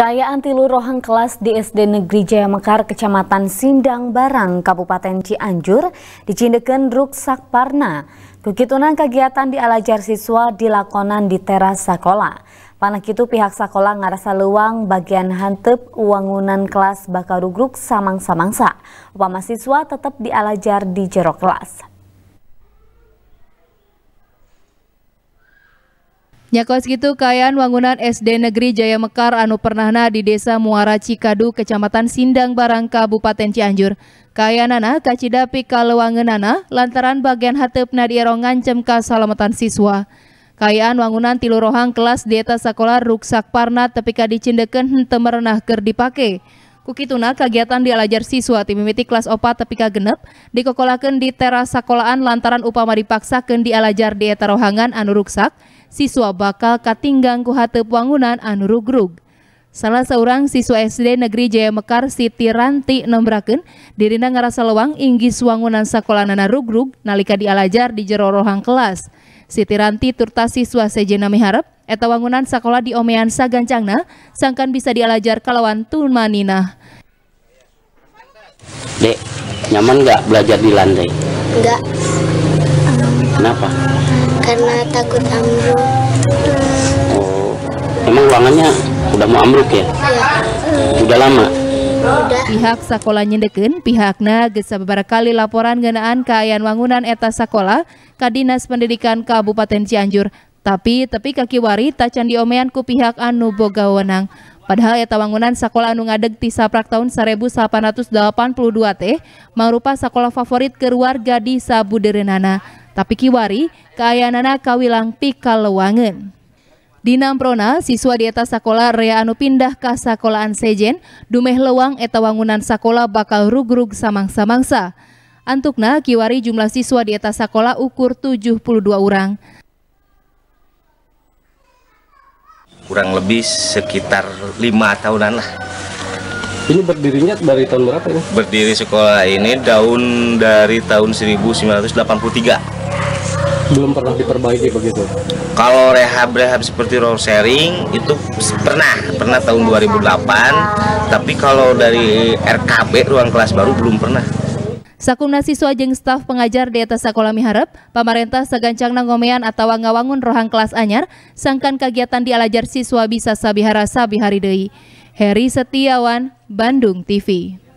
Kekayaan tilu rohang kelas di SD Negeri Jaya Mekar, Kecamatan Sindang Barang, Kabupaten Cianjur, dicindekan ruksak parna. Kukitunan kegiatan di alajar siswa dilakonan di teras sekolah. Panak itu pihak sekolah ngarasa luang bagian hantep uangunan kelas bakarugruk samang-samangsa. Upama siswa tetap di alajar di jero kelas. Nyakos gitu kayaan wangunan SD Negeri Jaya Mekar anu pernahna di Desa Muara Cikadu, Kecamatan Sindang Barang, Kabupaten Cianjur. kacida kacidapi kalewangenana lantaran bagian hatepna dierong ngancem kasalamatan siswa. Kayaan wangunan tilurohang kelas di atas sekolah ruksak parna tepika dicindeken temerenah temer ker dipake. Kukituna kegiatan dialajar siswa timimiti kelas opat tepika genep dikokolakan di teras sekolahan lantaran upama dipaksakan dialajar di eta rohangan anu ruksak, siswa bakal katinggang ku hateu wangunan anu rugrug. Salah seorang siswa SD Negeri Jaya Mekar Siti Ranti nembraken dirina ngarasa lewang inggis sekolah sekolahana rugrug nalika dialajar di jero rohang kelas. Siti Ranti turta siswa sejena miharep, Eta wangunan sekolah di Omean Sagancangna, sangkan bisa dialajar kalawan Tumanina. Dek, nyaman nggak belajar di lantai? Nggak. Kenapa? Karena takut ambruk. Oh, emang ruangannya udah mau ambruk ya? Iya. Udah lama? Udah. Pihak sekolah Pihaknya gesa beberapa kali laporan genaan keayaan wangunan eta sekolah ke Dinas Pendidikan Kabupaten Cianjur tapi tapi kaki wari tacan diomeanku pihak anu boga wenang padahal eta wangunan sekolah anu ngadeg ti saprak tahun 1882 teh mangrupa sekolah favorit keluarga di Sabuderenana tapi kiwari kaayanana kawilang pikalewangen Dina Prona, siswa di atas sekolah rea anu pindah ke sekolah sejen, dumeh lewang eta wangunan sekolah bakal samang samangsa Antukna kiwari jumlah siswa di atas sekolah ukur 72 orang. kurang lebih sekitar lima tahunan lah ini berdirinya dari tahun berapa ini? Berdiri sekolah ini daun dari tahun 1983. Belum pernah diperbaiki begitu? Kalau rehab-rehab seperti roll sharing itu pernah, pernah tahun 2008. Tapi kalau dari RKB ruang kelas baru belum pernah. Sakumna siswa jeng staf pengajar di atas sekolah Miharap pemerintah segancang nangomean atau ngawangun rohang kelas anyar, sangkan kegiatan di alajar siswa bisa sabihara sabihari dei. Heri Setiawan, Bandung TV.